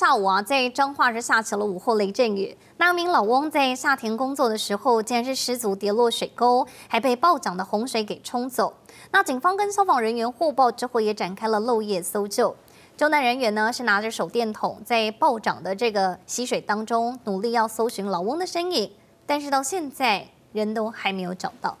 下午啊，在彰化市下起了午后雷阵雨，那名老翁在下田工作的时候，竟然是失足跌落水沟，还被暴涨的洪水给冲走。那警方跟消防人员获报之后，也展开了漏夜搜救。救难人员呢是拿着手电筒，在暴涨的这个溪水当中努力要搜寻老翁的身影，但是到现在人都还没有找到。